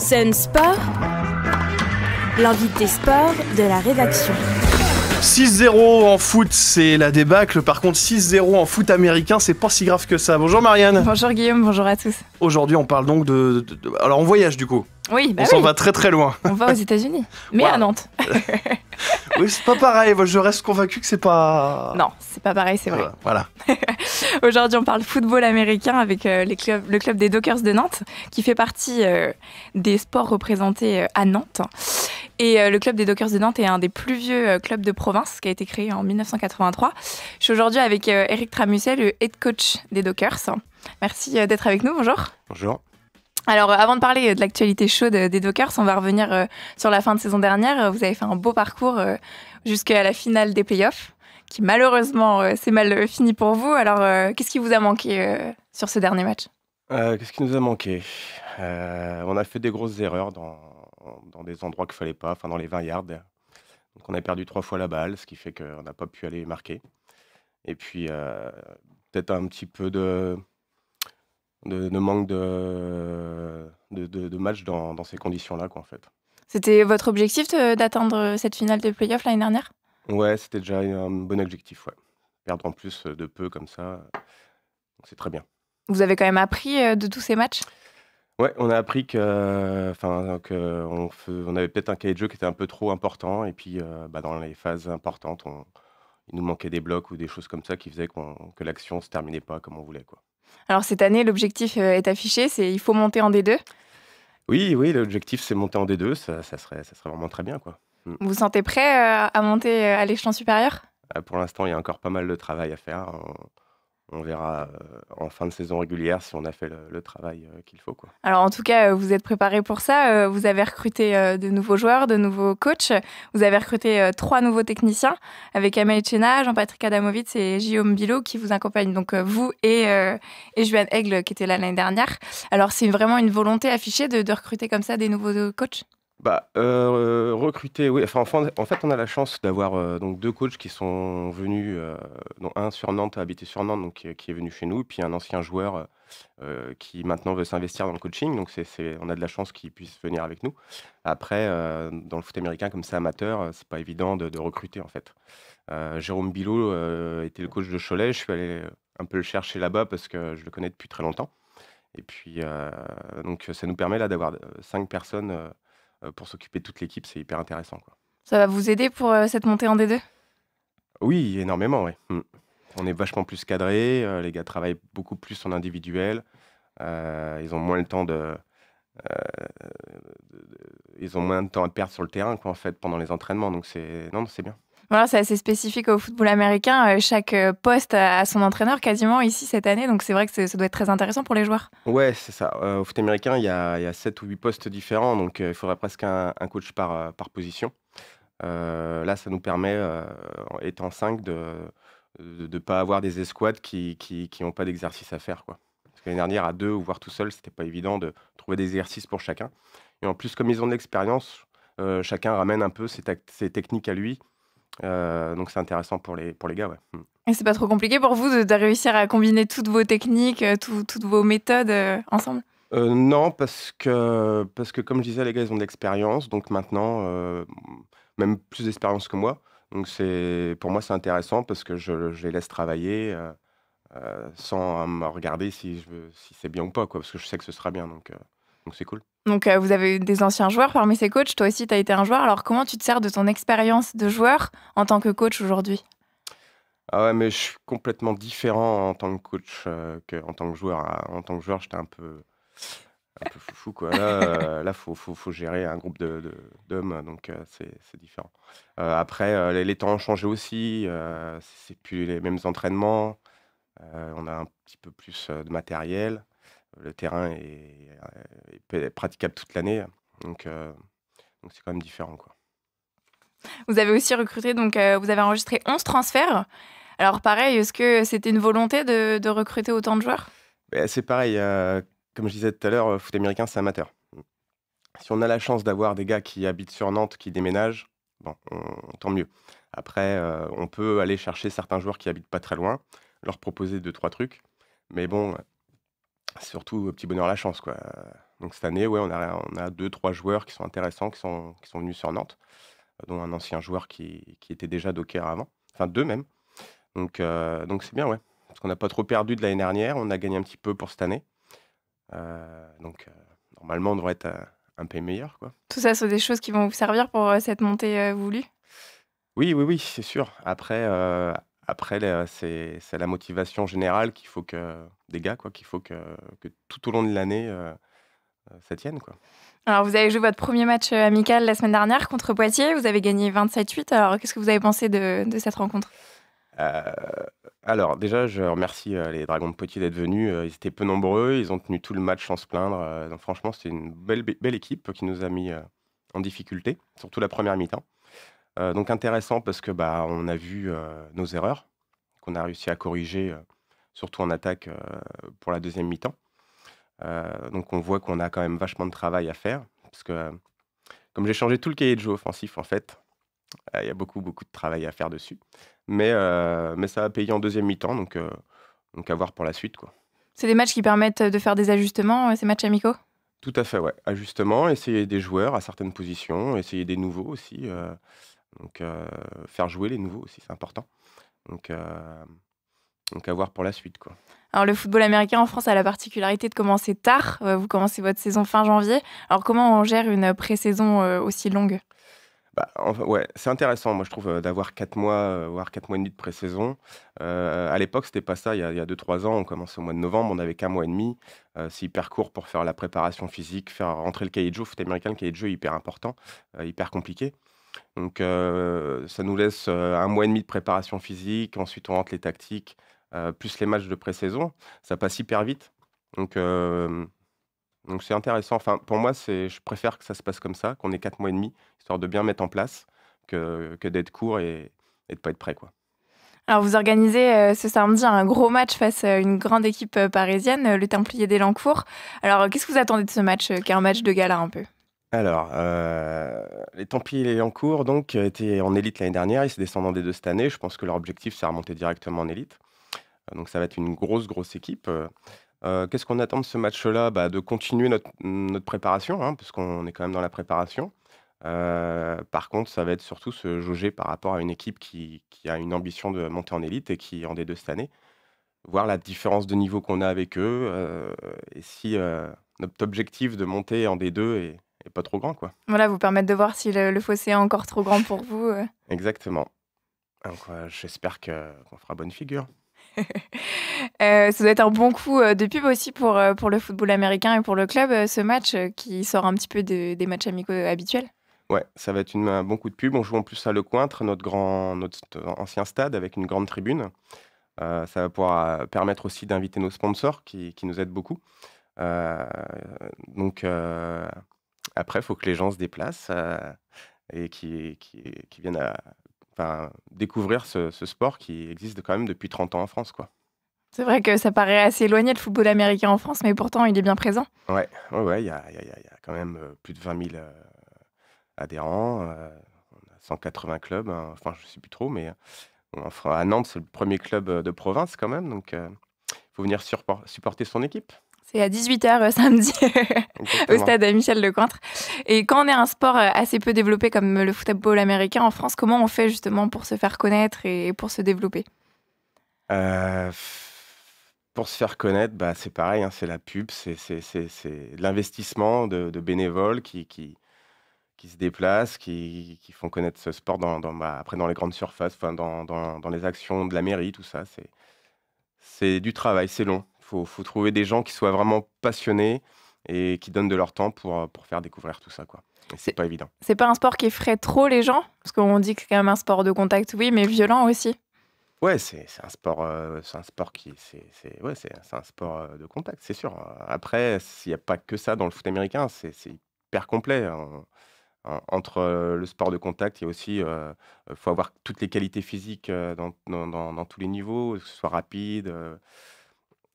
Sun Sport, l'invité sport de la rédaction. 6-0 en foot, c'est la débâcle. Par contre, 6-0 en foot américain, c'est pas si grave que ça. Bonjour Marianne. Bonjour Guillaume, bonjour à tous. Aujourd'hui, on parle donc de, Alors, on voyage du coup. Oui, On bah s'en va très très loin. On va aux États-Unis, mais à Nantes. oui, c'est pas pareil. Je reste convaincu que c'est pas. Non, c'est pas pareil, c'est vrai. voilà. Aujourd'hui, on parle football américain avec euh, les clubs, le club des Dockers de Nantes, qui fait partie euh, des sports représentés euh, à Nantes. Et le club des Dockers de Nantes est un des plus vieux clubs de province qui a été créé en 1983. Je suis aujourd'hui avec Eric Tramuset, le head coach des Dockers. Merci d'être avec nous. Bonjour. Bonjour. Alors, avant de parler de l'actualité chaude des Dockers, on va revenir sur la fin de saison dernière. Vous avez fait un beau parcours jusqu'à la finale des playoffs qui malheureusement c'est euh, mal euh, fini pour vous. Alors, euh, qu'est-ce qui vous a manqué sur ce dernier match Qu'est-ce qui nous a manqué On a fait des grosses erreurs dans, des endroits qu'il ne fallait pas, enfin dans les 20 yards. Donc, on a perdu trois fois la balle, ce qui fait qu'on n'a pas pu aller marquer. Et puis, peut-être un petit peu de, manque de, de, match dans, ces conditions-là, quoi, en fait. C'était votre objectif d'atteindre cette finale de playoff l'année dernière Ouais, c'était déjà un bon objectif, ouais. Perdre en plus euh, de peu comme ça, c'est très bien. Vous avez quand même appris euh, de tous ces matchs Ouais, on a appris que, enfin, que on, avait peut-être un cahier de jeu qui était un peu trop important, et puis euh, bah, dans les phases importantes, on, il nous manquait des blocs ou des choses comme ça qui faisaient que l'action se terminait pas comme on voulait, quoi. Alors cette année, l'objectif est affiché, c'est il faut monter en D2. Oui, oui, l'objectif c'est monter en D2, ça, ça, serait, ça serait vraiment très bien, quoi. Mm. Vous vous sentez prêt euh, à monter euh, à l'échelon supérieur ah, Pour l'instant, il y a encore pas mal de travail à faire. On, verra euh, en fin de saison régulière si on a fait le, travail qu'il faut. Quoi. Alors en tout cas, vous êtes préparé pour ça. Vous avez recruté de nouveaux joueurs, de nouveaux coachs. Vous avez recruté trois nouveaux techniciens avec Amel Chena, Jean-Patrick Adamovic et Guillaume Bilot qui vous accompagnent. Donc vous et, et Juan Aigle qui était là l'année dernière. Alors c'est vraiment une volonté affichée de, de recruter comme ça des nouveaux coachs bah, euh, recruter, oui. Enfin, en fait, on a la chance d'avoir euh, donc deux coachs qui sont venus, euh, dont un sur Nantes, habité sur Nantes, donc qui est venu chez nous, puis un ancien joueur qui maintenant veut s'investir dans le coaching. Donc, c'est, on a de la chance qu'il puisse venir avec nous. Après, dans le foot américain, comme c'est amateur, c'est pas évident de, recruter en fait. Jérôme Bilot était le coach de Cholet. Je suis allé un peu le chercher là-bas parce que je le connais depuis très longtemps. Et puis, donc, ça nous permet là d'avoir cinq personnes euh, pour s'occuper de toute l'équipe, c'est hyper intéressant. Ça va vous aider pour euh, cette montée en D2 Oui, énormément, oui. Hum. On est vachement plus cadré, euh, les gars travaillent beaucoup plus en individuel, ils ont moins le temps de, Ils ont moins de temps à perdre sur le terrain, quoi, en fait, pendant les entraînements. Donc, c'est... Non, c'est bien. Voilà, c'est assez spécifique au football américain. Euh, chaque euh, poste a son entraîneur quasiment ici cette année, donc c'est vrai que ça doit être très intéressant pour les joueurs. Ouais, c'est ça. Euh, au foot américain, il y, a, 7 ou 8 postes différents, donc il faudrait presque un, coach par, par position. là, ça nous permet, étant 5, de ne pas avoir des escouades qui n'ont pas d'exercice à faire. Quoi. Parce que l'année dernière, à deux ou voir tout seul, ce c'était pas évident de trouver des exercices pour chacun. Et en plus, comme ils ont de l'expérience, chacun ramène un peu ses, techniques à lui. Euh, donc c'est intéressant pour les, pour les gars, ouais. Hmm. Et c'est pas trop compliqué pour vous de, réussir à combiner toutes vos techniques, euh, toutes vos méthodes euh, ensemble Non, parce que, parce que comme je disais, les gars, ils ont de l'expérience, donc maintenant, même plus d'expérience que moi. Donc c'est, pour moi, c'est intéressant parce que je, je les laisse travailler sans me regarder si, je, si c'est bien ou pas, quoi, parce que je sais que ce sera bien. Donc, donc c'est cool. Donc euh, vous avez des anciens joueurs parmi ces coachs, toi aussi tu as été un joueur. Alors comment tu te sers de ton expérience de joueur en tant que coach aujourd'hui ah ouais, mais je suis complètement différent en tant que coach euh, qu'en tant que joueur. Ah, en tant que joueur, j'étais un peu, un peu foufou. Là, il euh, faut, faut, faut, gérer un groupe de, d'hommes, donc c'est, différent. après, les, les, temps ont changé aussi. c'est plus les mêmes entraînements. on a un petit peu plus de matériel le terrain est, euh, praticable toute l'année. Euh, donc, c'est quand même différent. Quoi. Vous avez aussi recruté, donc euh, vous avez enregistré 11 transferts. Alors pareil, est-ce que c'était une volonté de, recruter autant de joueurs ben, C'est pareil, comme je disais tout à l'heure, foot américain, c'est amateur. Si on a la chance d'avoir des gars qui habitent sur Nantes, qui déménagent, bon, on, tant mieux. Après, on peut aller chercher certains joueurs qui habitent pas très loin, leur proposer deux, trois trucs. Mais bon, surtout petit bonheur la chance. Quoi. Donc cette année, ouais, on, a, on a deux, trois joueurs qui sont intéressants, qui sont, qui sont venus sur Nantes, dont un ancien joueur qui, était déjà docker avant, enfin deux même. Donc euh, donc c'est bien, ouais. Parce qu'on n'a pas trop perdu de l'année dernière, on a gagné un petit peu pour cette année. Euh, donc euh, normalement, on devrait être un peu meilleur. Quoi. Tout ça, sont des choses qui vont vous servir pour cette montée voulue Oui, oui, oui, c'est sûr. Après, après, euh, c'est la motivation générale qu'il faut que des gars, quoi, qu'il faut que, tout au long de l'année, euh, euh, ça tienne. Quoi. Alors, vous avez joué votre premier match amical la semaine dernière contre Poitiers. Vous avez gagné 27-8. Alors, qu'est-ce que vous avez pensé de, cette rencontre Alors, déjà, je remercie les Dragons de Poitiers d'être venus. Ils étaient peu nombreux. Ils ont tenu tout le match sans se plaindre. Donc, franchement, c'était une belle, belle équipe qui nous a mis en difficulté, surtout la première mi-temps. Euh, donc intéressant parce que bah, on a vu euh, nos erreurs qu'on a réussi à corriger, euh, surtout en attaque pour la deuxième mi-temps. donc on voit qu'on a quand même vachement de travail à faire parce que comme j'ai changé tout le cahier de jeu offensif en fait, il y a beaucoup beaucoup de travail à faire dessus. Mais mais ça va payer en deuxième mi-temps donc donc à voir pour la suite quoi. C'est des matchs qui permettent de faire des ajustements ces matchs amicaux. Tout à fait, ouais. Ajustement, essayer des joueurs à certaines positions, essayer des nouveaux aussi. Donc euh, faire jouer les nouveaux aussi, c'est important. Donc, euh, donc à voir pour la suite. Quoi. Alors le football américain en France a la particularité de commencer tard. Euh, vous commencez votre saison fin janvier. Alors comment on gère une pré-saison aussi longue bah, ouais, c'est intéressant, moi je trouve, d'avoir 4 mois, voire 4 mois et demi de pré-saison. à l'époque, c'était pas ça, il y a, 2-3 ans, on commençait au mois de novembre, on avait qu'un mois et demi. c'est hyper court pour faire la préparation physique, faire rentrer le cahier de jeu. Foot américain, le cahier de jeu est hyper important, hyper compliqué. Donc, ça nous laisse un mois et demi de préparation physique. Ensuite, on rentre les tactiques, plus les matchs de pré-saison. Ça passe hyper vite. Donc, donc c'est intéressant. Enfin, pour moi, c'est, je préfère que ça se passe comme ça, qu'on ait quatre mois et demi, histoire de bien mettre en place, que, que d'être court et, et de pas être prêt, quoi. Alors, vous organisez ce samedi un gros match face à une grande équipe parisienne, le Templier d'Elancourt. Alors, qu'est-ce que vous attendez de ce match, qui est un match de gala un peu alors, euh, les Templiers et en cours donc, euh, étaient en élite l'année dernière. Ils se en D2 cette année. Je pense que leur objectif, c'est de remonter directement en élite. Euh, donc, ça va être une grosse, grosse équipe. Qu'est-ce qu'on attend de ce match-là bah, De continuer notre, préparation, puisqu'on hein, parce qu'on est quand même dans la préparation. par contre, ça va être surtout se jauger par rapport à une équipe qui, qui a une ambition de monter en élite et qui est en D2 cette année. Voir la différence de niveau qu'on a avec eux et si notre objectif de monter en D2 est, et pas trop grand, quoi. Voilà, vous permettre de voir si le, fossé est encore trop grand pour vous. Euh. Exactement. Donc, euh, j'espère qu'on fera bonne figure. Euh, ça doit être un bon coup de pub aussi pour, pour le football américain et pour le club, ce match qui sort un petit peu des matchs amicaux habituels. Ouais, ça va être un bon coup de pub. On joue en plus à Lecointre, notre, grand, notre ancien stade avec une grande tribune. ça va pouvoir permettre aussi d'inviter nos sponsors qui, nous aident beaucoup. donc, après, il faut que les gens se déplacent et qui, viennent découvrir ce, sport qui existe quand même depuis 30 ans en France. quoi. C'est vrai que ça paraît assez éloigné le football américain en France, mais pourtant il est bien présent. Ouais, il ouais, y, a, quand même plus de 20 000 adhérents, on a 180 clubs, hein, enfin je ne sais plus trop, mais à Nantes c'est le premier club de province quand même, donc il faut venir supporter son équipe. C'est à 18h euh, samedi au stade Michel Lecointre. Et quand on est un sport euh, assez peu développé comme euh, le football américain en France, comment on fait justement pour se faire connaître et pour se développer Pour se faire connaître, bah, c'est pareil, hein, c'est la pub, c'est l'investissement de, bénévoles qui, qui, se déplacent, qui, qui, font connaître ce sport dans, bah, après dans les grandes surfaces, dans, dans, dans les actions de la mairie, tout ça. C'est du travail, c'est long faut, faut, trouver des gens qui soient vraiment passionnés et qui donnent de leur temps pour, euh, pour faire découvrir tout ça. quoi. C'est pas évident. C'est pas un sport qui effraie trop les gens Parce qu'on dit que c'est quand même un sport de contact, oui, mais violent aussi. Ouais, c'est un sport, euh, c'est un sport qui, c'est ouais, c'est un sport euh, de contact, c'est sûr. Après, il n'y a pas que ça dans le foot américain, c'est hyper complet. Hein. Entre le sport de contact, il y a aussi, faut avoir toutes les qualités physiques dans, dans, tous les niveaux, que ce soit rapide,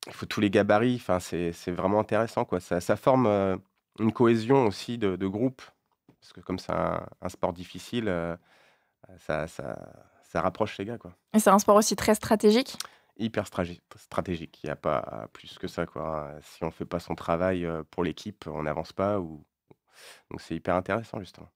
il faut tous les gabarits. Enfin, c'est vraiment intéressant. Quoi. Ça, forme euh, une cohésion aussi de, groupe. Parce que comme c'est un, sport difficile, euh, ça, ça, ça, rapproche les gars. Quoi. Et c'est un sport aussi très stratégique Hyper stratégique. Il n'y a pas plus que ça. Quoi. Hein. Si on ne fait pas son travail euh, pour l'équipe, on n'avance pas. Ou... Donc c'est hyper intéressant, justement.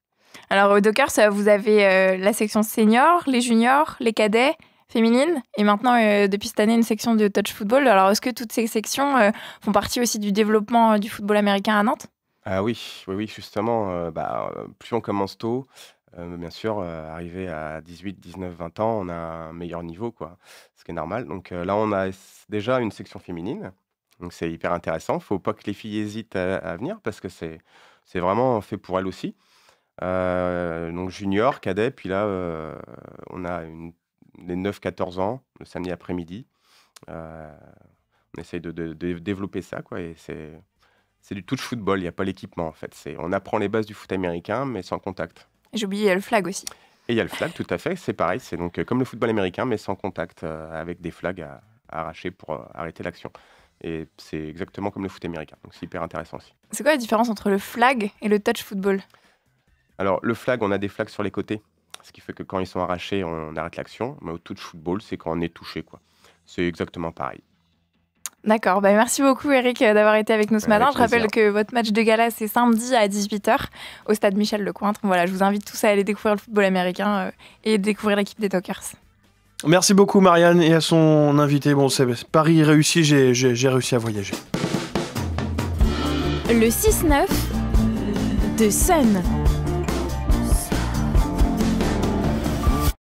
Alors, au Docker, vous avez la section senior, les juniors, les cadets féminine et maintenant euh, depuis cette année une section de touch football. Alors est-ce que toutes ces sections euh, font partie aussi du développement euh, du football américain à Nantes Ah oui, oui, oui, justement, bah, plus on commence tôt. bien sûr, arrivé à 18, 19, 20 ans, on a un meilleur niveau, quoi, ce qui est normal. Donc là, on a déjà une section féminine, donc c'est hyper intéressant. Faut pas que les filles hésitent à, venir parce que c'est c'est vraiment fait pour elles aussi. donc junior, cadet, puis là on a une les 9-14 ans, le samedi après-midi. Euh, on essaye de, développer ça, quoi. Et c'est, c'est du touch football, il n'y a pas l'équipement, en fait. C'est, on apprend les bases du foot américain, mais sans contact. J'ai oublié, il y a le flag aussi. Et il y a le flag, tout à fait. C'est pareil, c'est donc euh, comme le football américain, mais sans contact, euh, avec des flags à, arracher pour arrêter l'action. Et c'est exactement comme le foot américain, donc c'est hyper intéressant aussi. C'est quoi la différence entre le flag et le touch football Alors, le flag, on a des flags sur les côtés ce qui fait que quand ils sont arrachés, on arrête l'action. Mais au touch football, c'est quand on est touché. quoi. C'est exactement pareil. D'accord, ben, merci beaucoup Eric euh, d'avoir été avec nous ce matin. je rappelle que votre match de gala c'est samedi à 18h au stade Michel Lecointre. Voilà, je vous invite tous à aller découvrir le football américain euh, et découvrir l'équipe des Talkers. Merci beaucoup Marianne et à son invité. Bon, c'est Paris réussi, j'ai réussi à voyager. Le 6-9 de Sun.